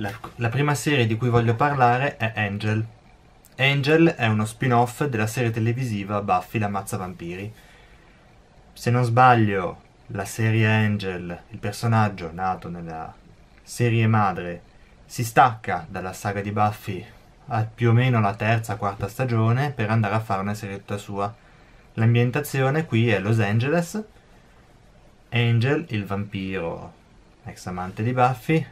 La, la, prima serie di cui voglio parlare è Angel. Angel è uno spin-off della serie televisiva Buffy la mazza vampiri. Se non sbaglio, la serie Angel, il personaggio nato nella serie madre, si stacca dalla saga di Buffy a più o meno la terza, quarta stagione per andare a fare una serie tutta sua. L'ambientazione qui è Los Angeles. Angel, il vampiro ex amante di Buffy,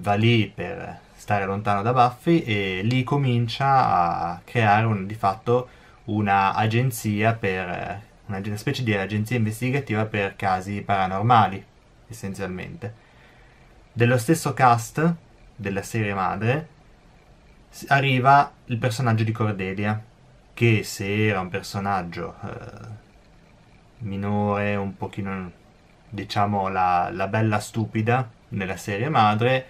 va lì per stare lontano da Buffy e lì comincia a creare un, di fatto un'agenzia per una specie di agenzia investigativa per casi paranormali essenzialmente dello stesso cast della serie madre arriva il personaggio di Cordelia che se era un personaggio eh, minore un pochino diciamo la, la bella stupida nella serie madre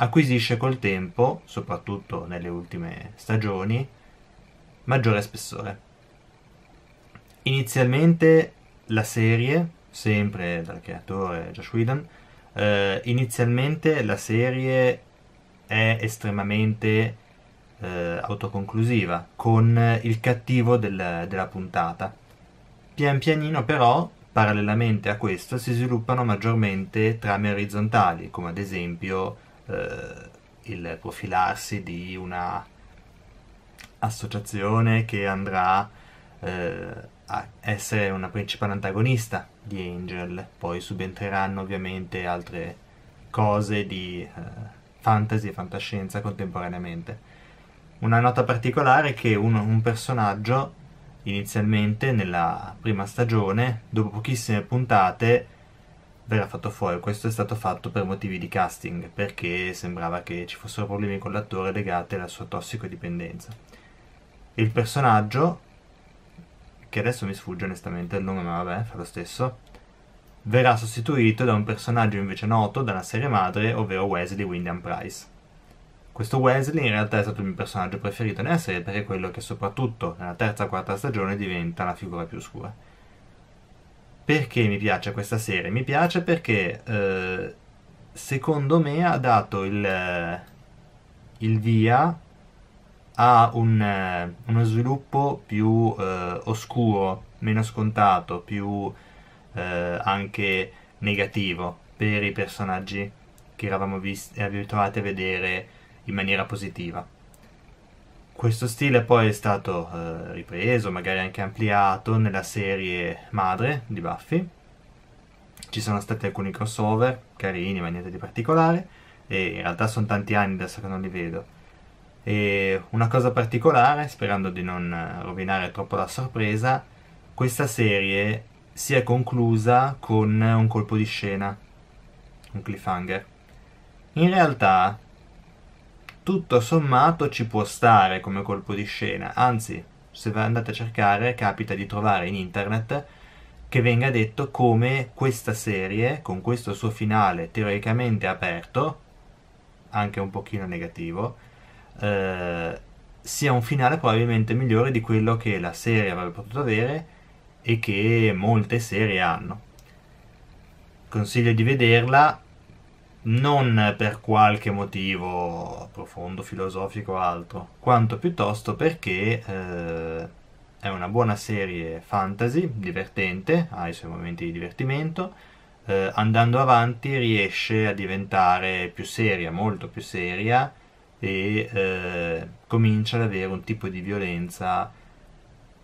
acquisisce col tempo, soprattutto nelle ultime stagioni, maggiore spessore. Inizialmente la serie, sempre dal creatore Josh Whedon, eh, inizialmente la serie è estremamente eh, autoconclusiva, con il cattivo del, della puntata. Pian pianino però, parallelamente a questo, si sviluppano maggiormente trame orizzontali, come ad esempio eh, il profilarsi di una associazione che andrà eh, a essere una principale antagonista di Angel, poi subentreranno ovviamente altre cose di eh, fantasy e fantascienza contemporaneamente. Una nota particolare è che un, un personaggio inizialmente nella prima stagione, dopo pochissime puntate, verrà fatto fuori. Questo è stato fatto per motivi di casting, perché sembrava che ci fossero problemi con l'attore legati alla sua tossicodipendenza. Il personaggio, che adesso mi sfugge onestamente il nome, ma vabbè, fa lo stesso, verrà sostituito da un personaggio invece noto dalla serie madre, ovvero Wesley William Price. Questo Wesley in realtà è stato il mio personaggio preferito nella serie perché è quello che soprattutto nella terza e quarta stagione diventa la figura più scura. Perché mi piace questa serie? Mi piace perché eh, secondo me ha dato il, eh, il via a un, eh, uno sviluppo più eh, oscuro, meno scontato, più eh, anche negativo per i personaggi che eravamo abituati a vedere in maniera positiva. Questo stile poi è stato eh, ripreso, magari anche ampliato nella serie madre di Buffy. Ci sono stati alcuni crossover carini, ma niente di particolare. E in realtà sono tanti anni adesso che non li vedo. E una cosa particolare, sperando di non eh, rovinare troppo la sorpresa, questa serie si è conclusa con un colpo di scena, un cliffhanger. In realtà tutto sommato ci può stare come colpo di scena, anzi se andate a cercare capita di trovare in internet che venga detto come questa serie, con questo suo finale teoricamente aperto, anche un pochino negativo, eh, sia un finale probabilmente migliore di quello che la serie avrebbe potuto avere e che molte serie hanno. Consiglio di vederla, non per qualche motivo profondo, filosofico o altro, quanto piuttosto perché eh, è una buona serie fantasy, divertente, ha i suoi momenti di divertimento, eh, andando avanti riesce a diventare più seria, molto più seria e eh, comincia ad avere un tipo di violenza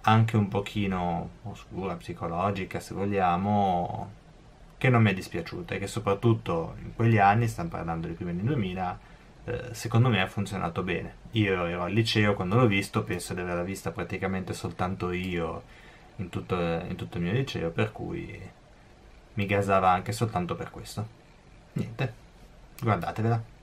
anche un pochino oscura, psicologica se vogliamo, che non mi è dispiaciuta e che soprattutto in quegli anni, stiamo parlando di prima del 2000, eh, secondo me ha funzionato bene. Io ero al liceo quando l'ho visto, penso di averla vista praticamente soltanto io in tutto, in tutto il mio liceo, per cui mi gasava anche soltanto per questo. Niente, guardatevela.